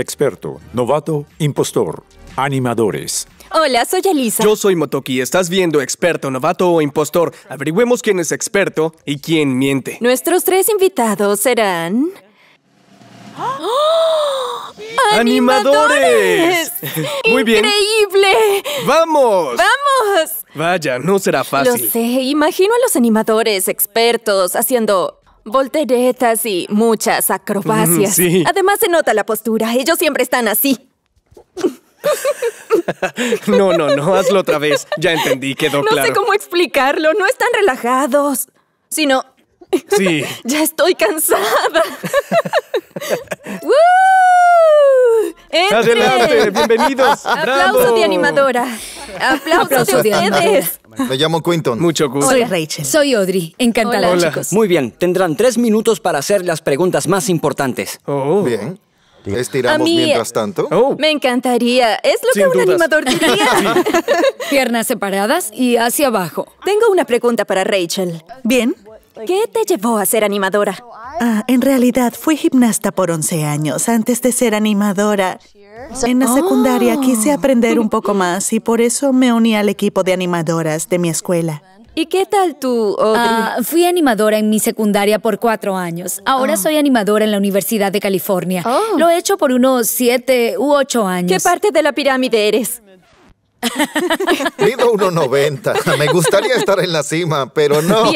experto, novato, impostor, animadores. Hola, soy Elisa. Yo soy Motoki. Estás viendo experto, novato o impostor. Averigüemos quién es experto y quién miente. Nuestros tres invitados serán. ¡Oh! ¡Animadores! Muy bien. ¡Increíble! ¡Vamos! ¡Vamos! Vaya, no será fácil. Lo sé. Imagino a los animadores expertos haciendo volteretas y muchas acrobacias. sí. Además se nota la postura, ellos siempre están así. no, no, no, hazlo otra vez. Ya entendí, quedó claro. No sé cómo explicarlo, no están relajados, sino... Sí. ya estoy cansada. ¡Woo! bienvenidos. Aplauso de animadora. ¡Aplauso de ustedes. Me llamo Quinton. Mucho gusto. Soy Rachel. Soy Audrey. Encantada, chicos. Muy bien, tendrán tres minutos para hacer las preguntas más importantes. Oh. Bien. Estiramos mientras tanto. Oh. Me encantaría. Es lo que un animador diría. Piernas separadas y hacia abajo. Tengo una pregunta para Rachel. Bien. ¿Qué te llevó a ser animadora? Ah, en realidad fui gimnasta por 11 años antes de ser animadora en la secundaria quise oh. aprender un poco más y por eso me uní al equipo de animadoras de mi escuela. ¿Y qué tal tú, Audrey? Ah, fui animadora en mi secundaria por cuatro años. Ahora ah. soy animadora en la Universidad de California. Oh. Lo he hecho por unos siete u ocho años. ¿Qué parte de la pirámide eres? Pido 1,90. Me gustaría estar en la cima, pero no.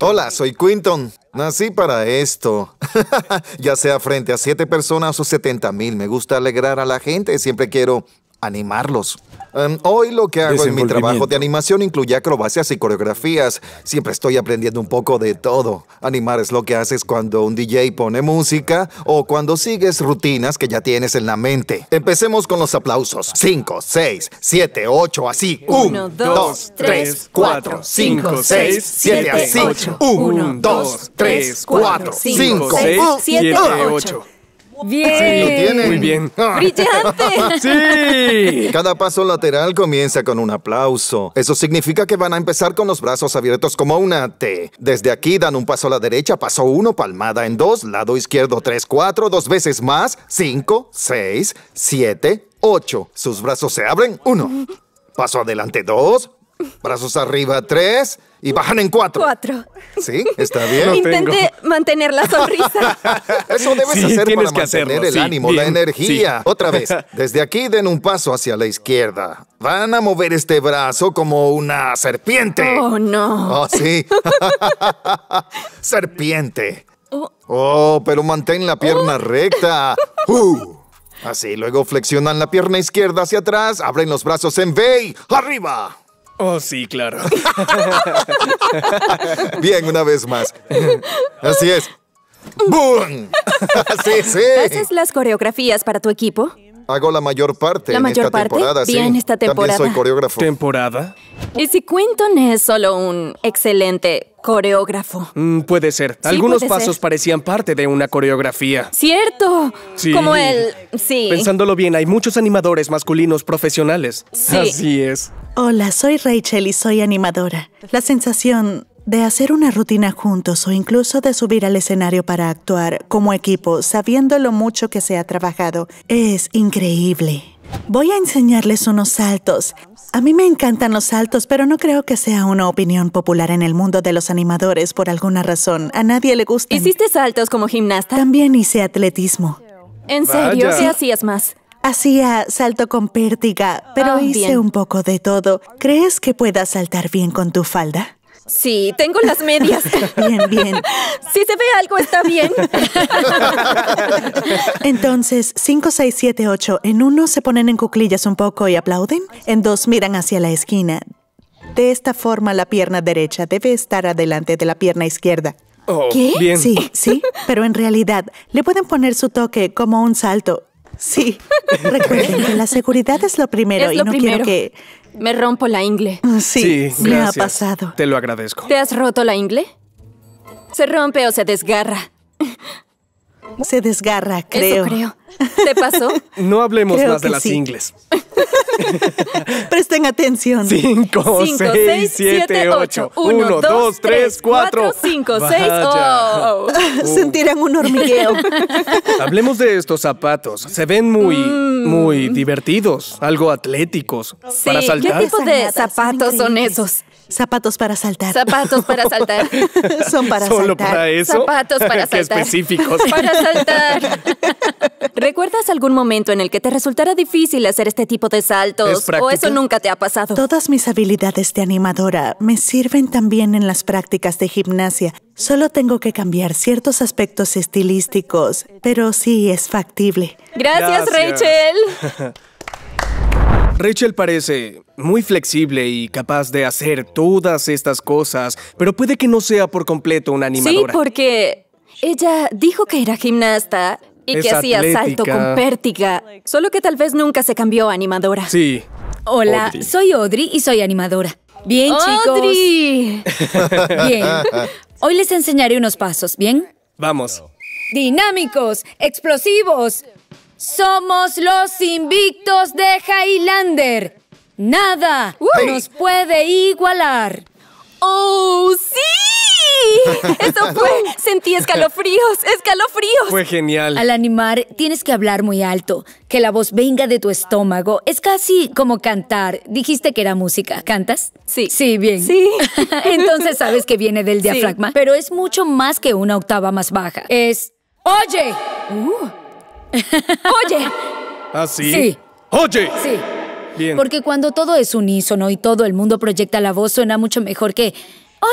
Hola, soy Quinton. Nací para esto. ya sea frente a siete personas o 70 mil. Me gusta alegrar a la gente. Siempre quiero animarlos. Em, hoy lo que hago en mi trabajo de animación incluye acrobacias y coreografías. Siempre estoy aprendiendo un poco de todo. Animar es lo que haces cuando un DJ pone música o cuando sigues rutinas que ya tienes en la mente. Empecemos con los aplausos. 5, 6, 7, 8, así. 1, 2, 3, 4, 5, 6, 7, así. 1, 2, 3, 4, 5, 6, 7, 8. Bien. lo Muy bien. Brillante. sí. Cada paso lateral comienza con un aplauso. Eso significa que van a empezar con los brazos abiertos como una T. Desde aquí dan un paso a la derecha, paso uno, palmada en dos, lado izquierdo tres, cuatro, dos veces más, cinco, seis, siete, ocho. Sus brazos se abren, uno. Paso adelante, dos, Brazos arriba, tres. Y bajan en cuatro. Cuatro. ¿Sí? ¿Está bien? Intente mantener la sonrisa. Eso debes hacer para mantener el ánimo, la energía. Otra vez, desde aquí den un paso hacia la izquierda. Van a mover este brazo como una serpiente. Oh, no. Oh, sí. serpiente. Oh. oh. pero mantén la pierna oh. recta. Uh. Así, luego flexionan la pierna izquierda hacia atrás, abren los brazos en V arriba. Oh, sí, claro. Bien, una vez más. Así es. ¡Boom! Mm. sí, sí. ¿Haces las coreografías para tu equipo? Hago la mayor parte ¿La en mayor parte? temporada, esta temporada. También soy coreógrafo. ¿Temporada? Y si Quinton es solo un excelente coreógrafo. Mm, puede ser. Algunos pasos parecían parte de una coreografía. Cierto. Como él. Sí. Pensándolo bien, hay muchos animadores masculinos profesionales. Sí. Así es. Hola, soy Rachel y soy animadora. La sensación de hacer una rutina juntos o incluso de subir al escenario para actuar como equipo, sabiendo lo mucho que se ha trabajado, es increíble. Voy a enseñarles unos saltos. A mí me encantan los saltos, pero no creo que sea una opinión popular en el mundo de los animadores por alguna razón. A nadie le gusta. ¿Hiciste saltos como gimnasta? También hice atletismo. ¿En serio? ¿Qué hacías más? Hacía salto con pértiga, pero ah, hice un poco de todo. ¿Crees que pueda saltar bien con tu falda? Sí, tengo las medias. Bien, bien. Si se ve algo, está bien. Entonces, 5, 6, 7, 8. En uno se ponen en cuclillas un poco y aplauden. En dos miran hacia la esquina. De esta forma, la pierna derecha debe estar adelante de la pierna izquierda. Oh, ¿Qué? Sí, sí, pero en realidad le pueden poner su toque como un salto. Sí. Recuerden que la seguridad es lo primero y no quiero que me rompo la ingle. Ah, sí, me ha pasado. Te lo agradezco. ¿Te has roto la ingle? Se rompe o se desgarra. Se desgarra, creo. Eso creo. ¿Te pasó? No hablemos más de las ingles. Presten atención. 5, 6, 7, 8. 1, 2, 3, 4. 5, 6, 8. Sentirán un hormigueo. Hablemos de estos zapatos. Se ven muy, mm. muy divertidos, algo atléticos. Para saltar. ¿Qué tipo de zapatos son, son esos? Zapatos para saltar. Zapatos para saltar. Son para saltar. Solo para eso. Zapatos para saltar. específicos. Para saltar. ¿Recuerdas algún momento en el que te resultara difícil hacer este tipo de saltos? ¿O eso nunca te ha pasado? Todas mis habilidades de animadora me sirven también en las prácticas de gimnasia. Solo tengo que cambiar ciertos aspectos estilísticos, pero sí es factible. Gracias. Rachel. Rachel parece muy flexible y capaz de hacer todas estas cosas, pero puede que no sea por completo una animadora. Sí, porque ella dijo que era gimnasta y que hacía salto con pértiga, solo que tal vez nunca se cambió a animadora. Sí. Hola, soy Audrey y soy animadora. Bien, ¡Audrey! Bien. Hoy les enseñaré unos pasos, ¿bien? Vamos. Dinámicos, explosivos. Somos los invictos de Highlander. Nada nos puede igualar. ¡Oh, sí! Eso fue. Sentí escalofríos, escalofríos. Fue genial. Al animar, tienes que hablar muy alto. Que la voz venga de tu estómago. Es casi como cantar. Dijiste que era música. ¿Cantas? Sí. Sí, bien. Sí. Entonces sabes que viene del diafragma. Pero es mucho más que una octava más baja. Es. ¡Oye! Uh. ¡Oye! ¿Ah, sí? Sí. ¡Oye! Sí. Porque cuando todo es unísono y todo el mundo proyecta la voz, suena mucho mejor que.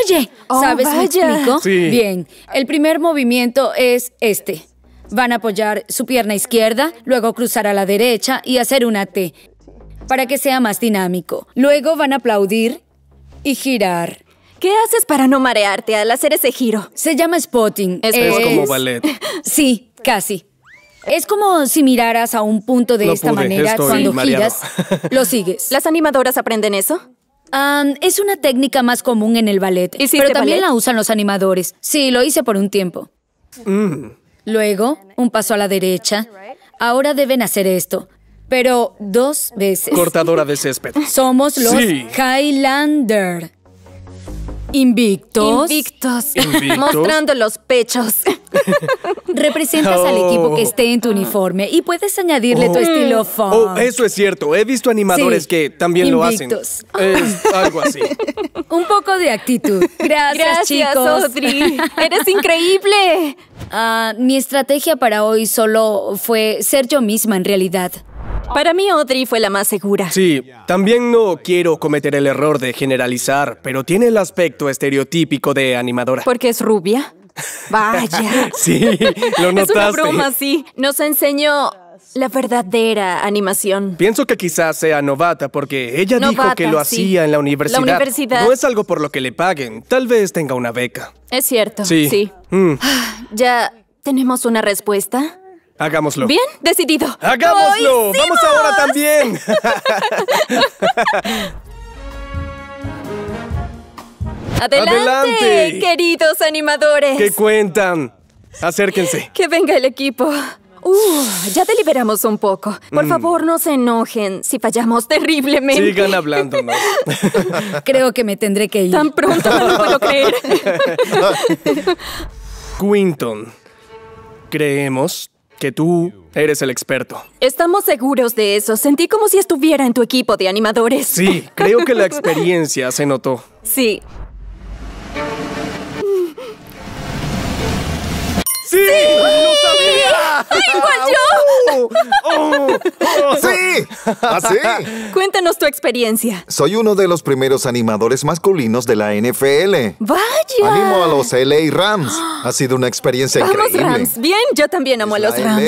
Oye, oh, ¿sabes? qué ¿Me Bien. El primer movimiento es este. Van a apoyar su pierna izquierda, luego cruzar a la derecha y hacer una T para que sea más dinámico. Luego van a aplaudir y girar. ¿Qué haces para no marearte al hacer ese giro? Se llama spotting. es como ballet. Sí, casi. Es como si miraras a un punto de esta manera cuando giras, lo sigues. ¿Las animadoras aprenden eso? es una técnica más común en el ballet, pero este también la usan los animadores. Sí, lo hice por un tiempo. Mm. Luego, un paso a la derecha. Ahora deben hacer esto, pero dos veces. Cortadora de césped. Somos los Highlander. Invictos. Invictos. Invictos. Mostrando los pechos. Representas al equipo que oh. esté en tu uniforme y puedes añadirle tu oh. estilo oh, funk. Oh, eso es cierto. He visto animadores que también lo hacen. Es algo así. Un poco de actitud. Gracias, Gracias Audrey. Eres increíble. Ah, mi estrategia para hoy solo fue ser yo misma en realidad. Para mí, Audrey fue la más segura. Sí, también no quiero cometer el error de generalizar, pero tiene el aspecto estereotípico de animadora. ¿Porque es rubia? Vaya. sí, lo notaste. Es una broma, sí. Nos enseñó la verdadera animación. Pienso que quizás sea novata porque ella dijo que lo hacía en la universidad. No es algo por lo que le paguen. Tal vez tenga una beca. Es cierto. Sí. Mm. Ya tenemos una respuesta. Hagámoslo. Bien, decidido. ¡Hagámoslo! ¡Vamos ahora también! Adelante, queridos animadores. ¿Qué cuentan? Acérquense. Que venga el equipo. Uh, ya deliberamos un poco. Por mm. favor, no se enojen si fallamos terriblemente. Sigan más. Creo que me tendré que ir. Tan pronto no lo puedo creer. Quinton, creemos que tú eres el experto. Estamos seguros de eso. Sentí como si estuviera en tu equipo de animadores. Sí, creo que la experiencia se notó. Sí, ¡Sí! ¡No sabía! yo! Oh, oh, oh. ¡Sí! ¡Así! Cuéntanos tu experiencia. Soy uno de los primeros animadores masculinos de la NFL. ¡Vaya! Animo a los LA Rams. Ha sido una experiencia Vamos, increíble. Rams. Bien, yo también amo a los Rams.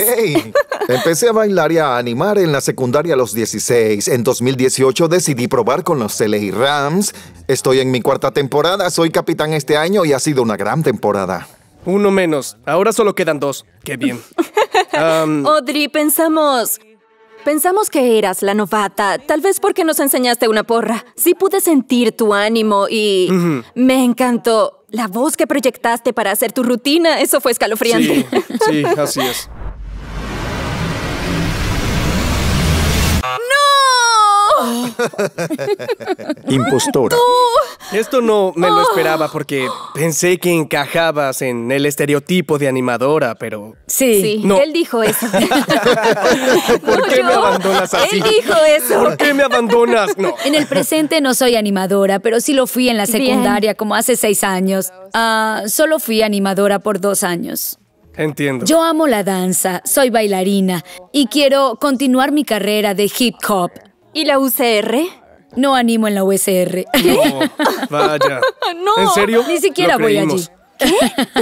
Empecé a bailar y a animar en la secundaria a los 16. En 2018 decidí probar con los LA Rams. Estoy en mi cuarta temporada, soy capitán este año y ha sido una gran temporada. Uno menos. Ahora solo quedan dos. Qué bien. Audrey, pensamos. Pensamos que eras la novata, tal vez porque nos enseñaste una porra. Sí pude sentir tu ánimo y me encantó la voz que proyectaste para hacer tu rutina. Eso fue escalofriante. sí así es. Impostora. Esto no me lo oh. esperaba porque pensé que encajabas en el estereotipo de animadora, pero... Sí, sí él dijo eso. ¿Por qué me abandonas así? Él dijo eso. ¿Por qué me abandonas? No. En el presente no soy animadora, pero sí lo fui en la secundaria como hace seis años. Ah, solo fui animadora por dos años. Entiendo. Yo amo la danza, soy bailarina y quiero continuar mi carrera de hip hop. ¿Y la UCR? No animo en la UCR. No, vaya. ¿En serio? Ni siquiera voy allí.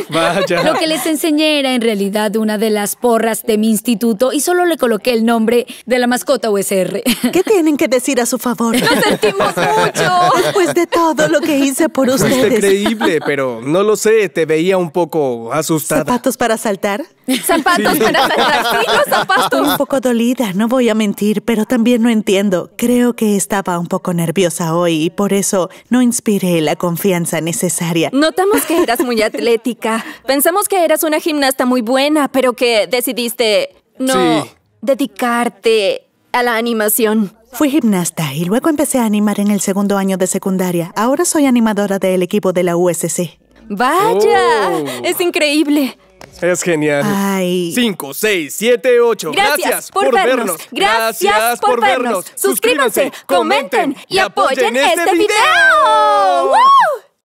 Vaya. Lo que les enseñé era en realidad una de las porras de mi instituto y solo le coloqué el nombre de la mascota USR. ¿Qué tienen que decir a su favor? ¡Lo sentimos mucho! Después de todo lo que hice por ustedes. es increíble, pero no lo sé, te veía un poco asustada. ¿Zapatos para saltar? ¿Zapatos para saltar? Sí, zapatos. un poco dolida, no voy a mentir, pero también no entiendo. Creo que estaba un poco nerviosa hoy y por eso no inspiré la confianza necesaria. Notamos que eras muy atlética. Pensamos que eras una gimnasta muy buena, pero que decidiste no dedicarte a la animación. Fui gimnasta y luego empecé a animar en el segundo año de secundaria. Ahora soy animadora del equipo de la USC. ¡Vaya! Oh. ¡Es increíble! Es genial. Ay. 5, 6, 7, 8. Gracias, por, vernos. Gracias, por vernos. Suscríbanse, comenten y apoyen este, este video.